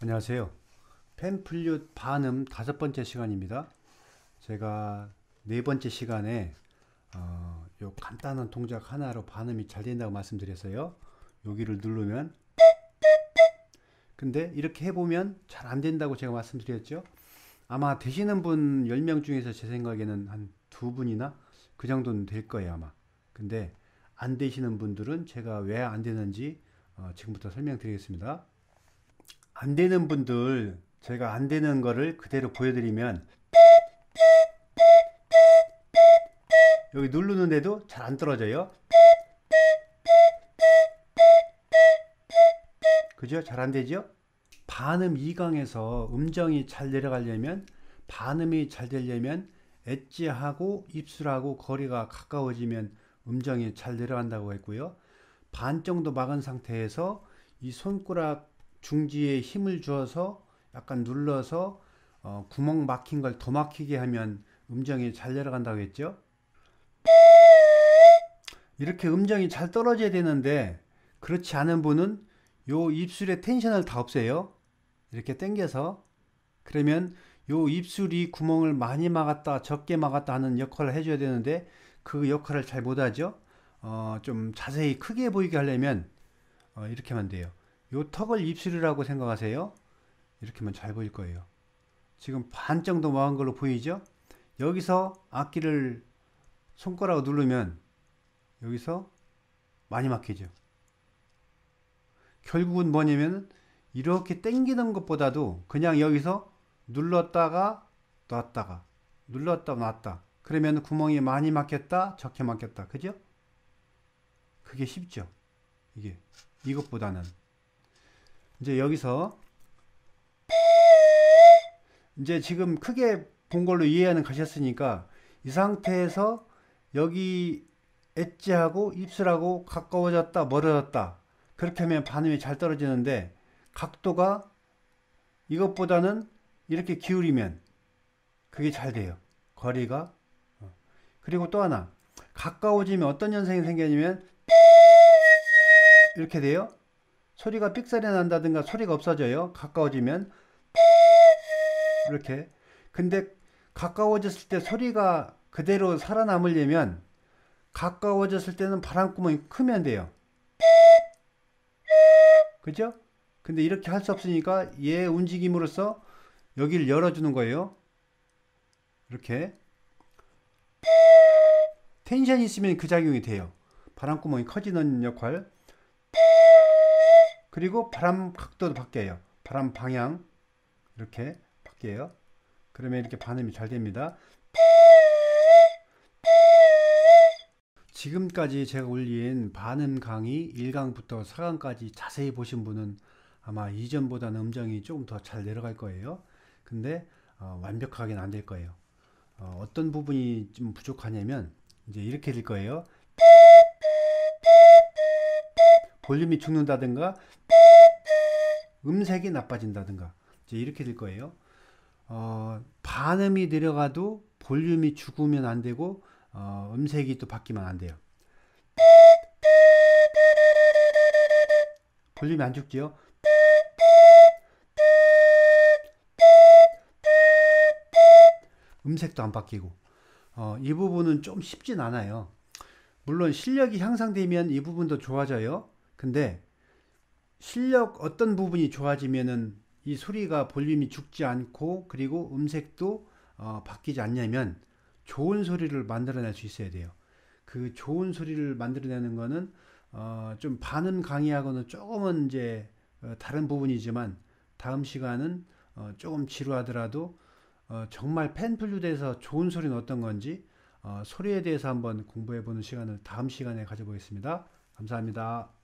안녕하세요. 팬플룻 반음 다섯 번째 시간입니다. 제가 네 번째 시간에 어, 간단한 동작 하나로 반음이 잘 된다고 말씀드렸어요. 여기를 누르면 근데 이렇게 해보면 잘 안 된다고 제가 말씀드렸죠. 아마 되시는 분 10명 중에서 제 생각에는 한 두 분이나 그 정도는 될 거예요 아마. 근데 안 되시는 분들은 제가 왜 안 되는지 어, 지금부터 설명드리겠습니다. 안 되는 분들 제가 안 되는 거를 그대로 보여드리면 여기 누르는데도 잘 안 떨어져요. 그죠? 잘 안 되죠? 반음 2강에서 음정이 잘 내려가려면 반음이 잘 되려면 엣지하고 입술하고 거리가 가까워지면 음정이 잘 내려간다고 했고요. 반 정도 막은 상태에서 이 손가락 중지에 힘을 주어서 약간 눌러서 어, 구멍 막힌 걸 더 막히게 하면 음정이 잘 내려간다고 했죠. 이렇게 음정이 잘 떨어져야 되는데 그렇지 않은 분은 요 입술의 텐션을 다 없애요. 이렇게 당겨서 그러면 요 입술이 구멍을 많이 막았다 적게 막았다 하는 역할을 해줘야 되는데 그 역할을 잘 못하죠. 어, 좀 자세히 크게 보이게 하려면 어, 이렇게 하면 돼요. 요 턱을 입술이라고 생각하세요. 이렇게 하잘 보일 거예요. 지금 반 정도 모은 걸로 보이죠? 여기서 악기를 손가락으로 누르면 여기서 많이 막히죠. 결국은 뭐냐면 이렇게 당기는 것보다도 그냥 여기서 눌렀다가 놨다가 눌렀다 놨다 그러면 구멍이 많이 막혔다 적게 막혔다 그죠? 그게 쉽죠. 이게 이것보다는 이제 여기서 이제 지금 크게 본 걸로 이해는 가셨으니까 이 상태에서 여기 엣지하고 입술하고 가까워졌다 멀어졌다 그렇게 하면 반음이 잘 떨어지는데 각도가 이것보다는 이렇게 기울이면 그게 잘 돼요 거리가 어. 그리고 또 하나 가까워지면 어떤 현상이 생기냐면 이렇게 돼요 소리가 삑사리 난다든가 소리가 없어져요. 가까워지면 이렇게. 근데 가까워졌을 때 소리가 그대로 살아남으려면 가까워졌을 때는 바람구멍이 크면 돼요. 그죠? 근데 이렇게 할 수 없으니까 얘 움직임으로써 여기를 열어주는 거예요. 이렇게. 텐션이 있으면 그 작용이 돼요. 바람구멍이 커지는 역할. 그리고 바람 각도도 바뀌어요. 바람 방향 이렇게 바뀌어요. 그러면 이렇게 반음이 잘 됩니다. 지금까지 제가 올린 반음 강의 1강부터 4강까지 자세히 보신 분은 아마 이전보다는 음정이 조금 더 잘 내려갈 거예요. 근데 어, 완벽하게는 안 될 거예요. 어, 어떤 부분이 좀 부족하냐면 이제 이렇게 될 거예요. 볼륨이 죽는다든가 음색이 나빠진다든가 이제 이렇게 될 거예요. 어, 반음이 내려가도 볼륨이 죽으면 안 되고 어, 음색이 또 바뀌면 안 돼요. 볼륨이 안 죽지요? 음색도 안 바뀌고 어, 이 부분은 좀 쉽진 않아요. 물론 실력이 향상되면 이 부분도 좋아져요. 근데 실력 어떤 부분이 좋아지면은 이 소리가 볼륨이 죽지 않고 그리고 음색도 어, 바뀌지 않냐면 좋은 소리를 만들어낼 수 있어야 돼요. 그 좋은 소리를 만들어내는 거는 어, 좀 반음 강의하고는 조금은 이제 어, 다른 부분이지만 다음 시간은 어, 조금 지루하더라도 어, 정말 팬플루드에서 좋은 소리는 어떤 건지 어, 소리에 대해서 한번 공부해 보는 시간을 다음 시간에 가져보겠습니다. 감사합니다.